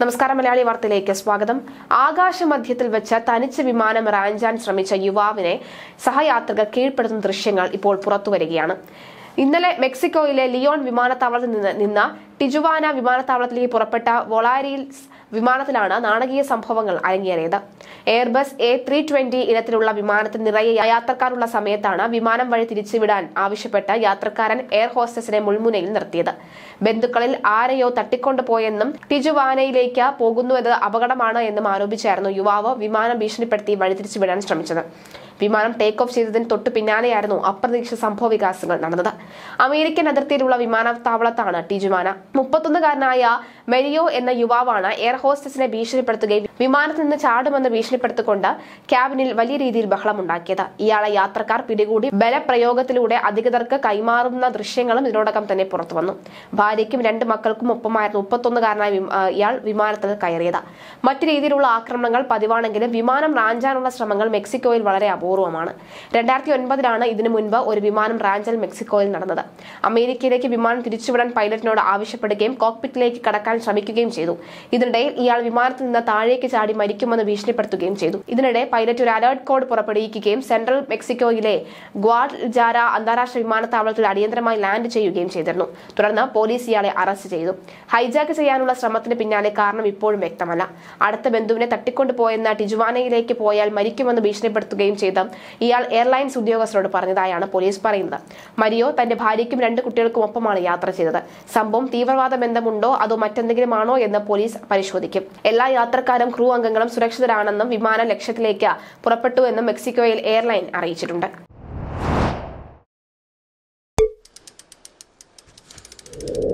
നമസ്കാരം മലയാളി വാർത്തയിലേക്ക് സ്വാഗതം ആകാശമധ്യത്തിൽ വെച്ച് തനിച്ച് വിമാനം റാഞ്ചാൻ ശ്രമിച്ച യുവാവിനെ സഹയാത്രികർ കീഴ്പ്പെടുത്തുന്ന ദൃശ്യങ്ങൾ ഇപ്പോൾ പുറത്തുവരികയാണ് ഇന്നലെ മെക്സിക്കോയിലെ ലിയോൺ വിമാനത്താവളത്തിൽ നിന്ന് ടിജുവാന വിമാനത്താവളത്തിലേക്ക് പുറപ്പെട്ട വൊളാരിയിൽ വിമാനത്തിലാണ് നാണകീയ സംഭവങ്ങൾ അരങ്ങേറിയത് എയർബസ് എ ത്രീ ട്വന്റി ഇനത്തിലുള്ള വിമാനത്തിൽ നിറയെ യാത്രക്കാരുള്ള സമയത്താണ് വിമാനം വഴി തിരിച്ചുവിടാൻ ആവശ്യപ്പെട്ട യാത്രക്കാരൻ എയർ ഹോസ്റ്റസിനെ മുൾമുനയിൽ നിർത്തിയത് ബന്ധുക്കളിൽ ആരെയോ തട്ടിക്കൊണ്ടുപോയെന്നും ടിജുവാനയിലേക്ക് പോകുന്നുവെന്ന് അപകടമാണ് എന്നും ആരോപിച്ചായിരുന്നു യുവാവ് വിമാനം ഭീഷണിപ്പെടുത്തി വഴി തിരിച്ചുവിടാൻ ശ്രമിച്ചത് വിമാനം ടേക്ക് ഓഫ് ചെയ്തതിന് തൊട്ടു പിന്നാലെയായിരുന്നു അപ്രതീക്ഷിത സംഭവ വികാസങ്ങൾ നടന്നത് അമേരിക്കൻ അതിർത്തിയിലുള്ള വിമാനത്താവളത്താണ് ടിജുവാന മുപ്പത്തൊന്നുകാരനായ മെരിയോ എന്ന യുവാവാണ് എയർ ഹോസ്റ്റസിനെ ഭീഷണിപ്പെടുത്തുകയും വിമാനത്തിൽ നിന്ന് ചാടുമെന്ന് ഭീഷണിപ്പെടുത്തിക്കൊണ്ട് ക്യാബിനിൽ വലിയ രീതിയിൽ ബഹളമുണ്ടാക്കിയത് ഇയാളെ യാത്രക്കാർ പിടികൂടി ബലപ്രയോഗത്തിലൂടെ അധികൃതർക്ക് കൈമാറുന്ന ദൃശ്യങ്ങളും ഇതിനോടകം തന്നെ പുറത്തു വന്നു ഭാര്യയ്ക്കും രണ്ട് മക്കൾക്കും ഒപ്പമായിരുന്നു മുപ്പത്തൊന്നുകാരനായ ഇയാൾ വിമാനത്തിൽ കയറിയത് മറ്റു രീതിയിലുള്ള ആക്രമണങ്ങൾ പതിവാണെങ്കിലും വിമാനം റാഞ്ചാനുള്ള ശ്രമങ്ങൾ മെക്സിക്കോയിൽ വളരെ അപൂർവമാണ് രണ്ടായിരത്തി ഒൻപതിലാണ് ഇതിനു മുൻപ് ഒരു വിമാനം റാഞ്ചൽ മെക്സിക്കോയിൽ നടന്നത് അമേരിക്കയിലേക്ക് വിമാനം തിരിച്ചുവിടാൻ പൈലറ്റിനോട് ആവശ്യം രക്ഷപ്പെടുകയും കോക്പിറ്റിലേക്ക് കടക്കാൻ ശ്രമിക്കുകയും ചെയ്തു ഇതിനിടയിൽ ഇയാൾ വിമാനത്തിൽ നിന്ന് താഴേക്ക് ചാടി മരിക്കുമെന്ന് ഭീഷണിപ്പെടുത്തുകയും ചെയ്തു ഇതിനിടെ പൈലറ്റ് ഒരു അലേർട്ട് കോഡ് പുറപ്പെടുവിക്കുകയും സെൻട്രൽ മെക്സിക്കോയിലെ ഗ്വാഡ്ജാര അന്താരാഷ്ട്ര വിമാനത്താവളത്തിൽ അടിയന്തരമായി ലാൻഡ് ചെയ്യുകയും ചെയ്തിരുന്നു തുടർന്ന് പോലീസ് ഇയാളെ അറസ്റ്റ് ചെയ്തു ഹൈജാക്ക് ചെയ്യാനുള്ള ശ്രമത്തിന് പിന്നാലെ കാരണം ഇപ്പോഴും വ്യക്തമല്ല അടുത്ത ബന്ധുവിനെ തട്ടിക്കൊണ്ടു പോയെന്ന ടിജുവാനയിലേക്ക് പോയാൽ മരിക്കുമെന്ന് ഭീഷണിപ്പെടുത്തുകയും ചെയ്ത ഇയാൾ എയർലൈൻസ് ഉദ്യോഗസ്ഥരോട് പറഞ്ഞതായാണ് പോലീസ് പറയുന്നത് മരിയോ തന്റെ ഭാര്യയ്ക്കും രണ്ട് കുട്ടികൾക്കും ഒപ്പമാണ് യാത്ര ചെയ്തത് സംഭവം തീവ്ര തീവ്രവാദ ബന്ധമുണ്ടോ അതോ മറ്റെന്തെങ്കിലും ആണോ എന്ന് പോലീസ് പരിശോധിക്കും എല്ലാ യാത്രക്കാരും ക്രൂ അംഗങ്ങളും സുരക്ഷിതരാണെന്നും വിമാനം ലക്ഷ്യത്തിലേക്ക് പുറപ്പെട്ടു എന്നും മെക്സിക്കോയിൽ എയർലൈൻ അറിയിച്ചിട്ടുണ്ട്